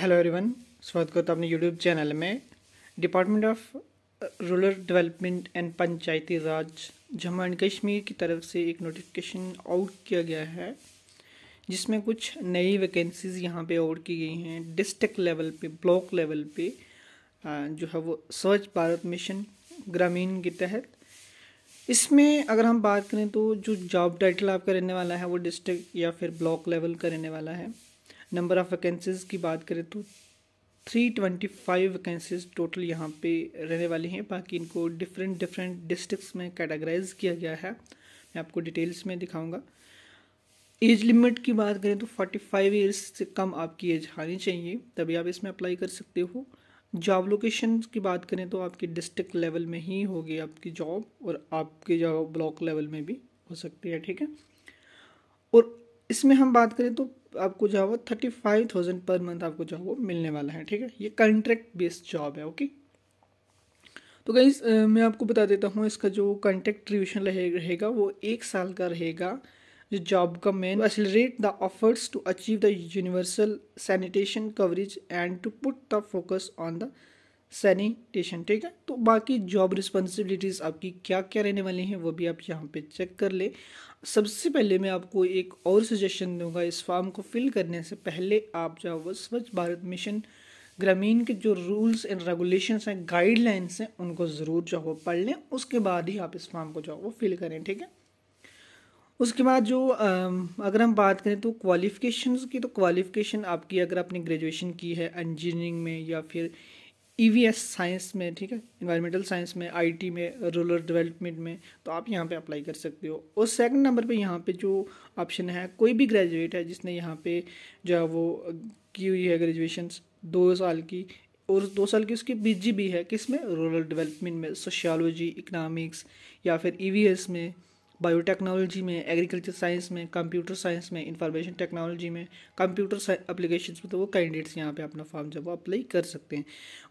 hello everyone स्वागत करता अपने यूट्यूब चैनल में department of rural development and Panchayati Raj Jammu and Kashmir की तरफ से एक नोटिफिकेशन आउट किया गया है जिसमें कुछ नई वैकेंसीज़ यहाँ पे आउट की गई हैं डिस्ट्रिक्ट लेवल पे ब्लॉक लेवल पे uh, जो है वो स्वच्छ भारत मिशन ग्रामीण के तहत इसमें अगर हम बात करें तो जो जॉब टाइटल आपका रहने वाला है वो डिस्ट्रिक्ट या फिर ब्लॉक लेवल का रहने वाला है नंबर ऑफ़ वैकेंसीज़ की बात करें तो three twenty five vacancies total यहाँ पे रहने वाली हैं बाकी इनको डिफरेंट डिफरेंट डिस्ट्रिक्ट्स में कैटेगराइज किया गया है मैं आपको डिटेल्स में दिखाऊंगा एज लिमिट की बात करें तो फोर्टी फाइव ईयर्स से कम आपकी एज आनी चाहिए तभी आप इसमें अप्लाई कर सकते हो जॉब लोकेशन की बात करें तो आपके डिस्ट्रिक्ट लेवल में ही होगी आपकी जॉब और आपके जॉब ब्लॉक लेवल में भी हो सकती है ठीक है और इसमें हम बात करें तो आपको जो है वो thirty five thousand per month आपको जो है वो मिलने वाला है ठीक है ये कॉन्ट्रैक्ट बेस्ड जॉब है ओके तो गाइज मैं आपको बता देता हूँ इसका जो कॉन्ट्रैक्ट ड्यूरेशन रहेगा वो एक साल का रहेगा जो जॉब का main accelerate the offers to achieve the universal sanitation coverage and to put the focus on the sanitation ठीक है तो बाकी जॉब रिस्पॉन्सिबिलिटीज़ आपकी क्या क्या रहने वाली हैं वो भी आप यहाँ पे चेक कर ले सबसे पहले मैं आपको एक और सजेशन दूंगा इस फॉर्म को फिल करने से पहले आप जो वो स्वच्छ भारत मिशन ग्रामीण के जो रूल्स एंड रेगुलेशंस हैं गाइडलाइंस हैं उनको ज़रूर जो वो पढ़ लें उसके बाद ही आप इस फॉर्म को जो वो फिल करें ठीक है उसके बाद जो अगर हम बात करें तो क्वालिफ़िकेशन की तो क्वालिफ़िकेशन आपकी अगर आपने ग्रेजुएशन की है इंजीनियरिंग में या फिर ई e साइंस में ठीक है इन्वायरमेंटल साइंस में आईटी में रूरल डेवलपमेंट में तो आप यहाँ पे अप्लाई कर सकते हो और सेकंड नंबर पे यहाँ पे जो ऑप्शन है कोई भी ग्रेजुएट है जिसने यहाँ पे जो है वो की हुई है ग्रेजुएशन दो साल की और दो साल की उसकी बीजी भी है किस में रूरल डेवलपमेंट में सोशलॉजी इकनॉमिक्स या फिर ई e में बायोटेक्नोलॉजी में एग्रीकल्चर साइंस में कंप्यूटर साइंस में इंफॉर्मेशन टेक्नोलॉजी में कंप्यूटर अप्लीकेशन में तो वो कैंडिडेट्स यहाँ पे अपना फॉर्म जब अप्लाई कर सकते हैं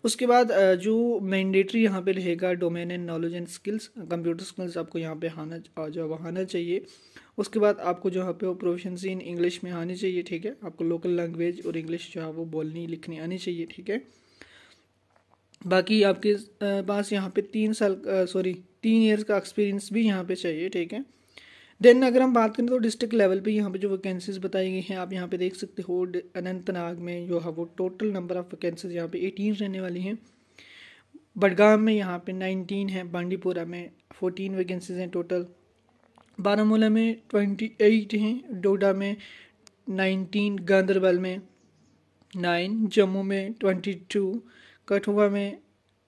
उसके बाद जो मैंडेटरी यहाँ पे रहेगा domain and knowledge and skills computer skills आपको यहाँ पे आना जो आना चाहिए उसके बाद आपको जो यहाँ पे प्रोफेशनसी इन इंग्लिश में आनी चाहिए ठीक है आपको लोकल लैंग्वेज और इंग्लिश जो है वो बोलनी लिखनी आनी चाहिए ठीक है बाकी आपके पास यहाँ पे तीन साल सॉरी तीन ईयर्स का एक्सपीरियंस भी यहाँ पे चाहिए ठीक है देन अगर हम बात करें तो डिस्ट्रिक्ट लेवल पे यहाँ पे जो वैकेंसीज बताई गई हैं आप यहाँ पे देख सकते हो अनंतनाग में जो है वो टोटल नंबर ऑफ़ वैकेंसीज यहाँ पे एटीन रहने वाली हैं बडगाम में यहाँ पे नाइनटीन है बांडीपोरा में फोटीन वैकेंसीज हैं टोटल बारामूला में ट्वेंटी एट हैं डोडा में नाइनटीन गांधरबल में नाइन जम्मू में टू कठुआ में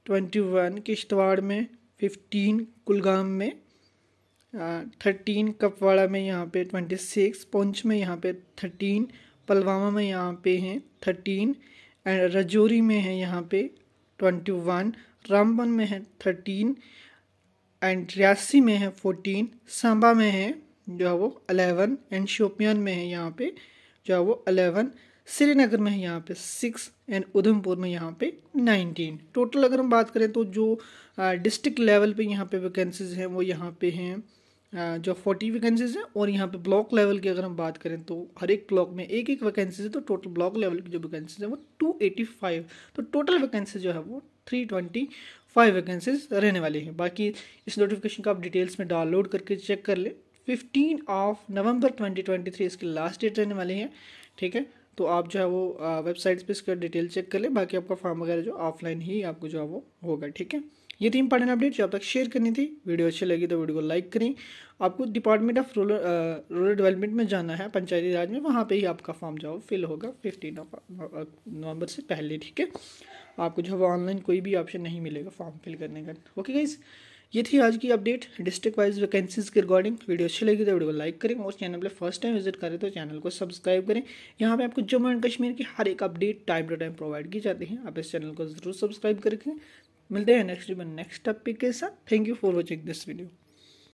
वन किश्तवाड़ में फिफ्टीन कुलगाम में थर्टीन कपवाड़ा में यहाँ पे ट्वेंटी सिक्स पंच में यहाँ पे थर्टीन पलवामा में यहाँ पे हैं थर्टीन एंड रजौरी में है यहाँ पे ट्वेंटी वन रामबन में है थर्टीन एंड रियासी में है फोर्टीन सांबा में है जो है वो अलेवन एंड शोपियान में है यहाँ पे जो है वो अलेवन श्रीनगर में है यहाँ पे सिक्स एंड उधमपुर में यहाँ पे नाइनटीन टोटल अगर हम बात करें तो जो डिस्ट्रिक्ट लेवल पे यहाँ पे वैकेंसीज हैं वो यहाँ पे हैं जो फोर्टी वैकेंसीज हैं और यहाँ पे ब्लॉक लेवल की अगर हम बात करें तो हर एक ब्लॉक में एक एक वैकेंसीज है तो टोटल ब्लॉक लेवल की जो वैकेंसीज हैं वो टू एटी फाइव तो टोटल वैकेंसी जो है वो थ्री ट्वेंटी फाइव वैकेंसीज रहने वाली हैं बाकी इस नोटिफिकेशन का आप डिटेल्स में डाउनलोड करके चेक कर लें फिफ्टीन ऑफ नवंबर 2023 इसकी लास्ट डेट रहने वाली है ठीक है तो आप जो है वो वेबसाइट्स पे इसका डिटेल चेक कर लें बाकी आपका फॉर्म वगैरह जो ऑफलाइन ही आपको जो है वो होगा ठीक है ये थी इंपॉर्टेंट अपडेट जो आप तक शेयर करनी थी वीडियो अच्छी लगी तो वीडियो को लाइक करें आपको department of rural rural development में जाना है पंचायती राज में वहाँ पे ही आपका फॉर्म जो फिल होगा फिफ्टीन नवंबर से पहले ठीक है आपको जो है वो ऑनलाइन कोई भी ऑप्शन नहीं मिलेगा फॉर्म फिल करने का ओके गाइज़ ये थी आज की अपडेट डिस्ट्रिक्ट वाइज वैकेंसीज के रिगार्डिंग वीडियो अच्छी लगी तो वीडियो को लाइक करें और चैनल पर फर्स्ट टाइम विजिट करें तो चैनल को सब्सक्राइब करें यहाँ पे आपको जम्मू एंड कश्मीर की हर एक update time to time provide की जाती है आप इस चैनल को जरूर सब्सक्राइब करके मिलते हैं नेक्स्ट नेक्स्ट टॉपिक के साथ thank you for watching this video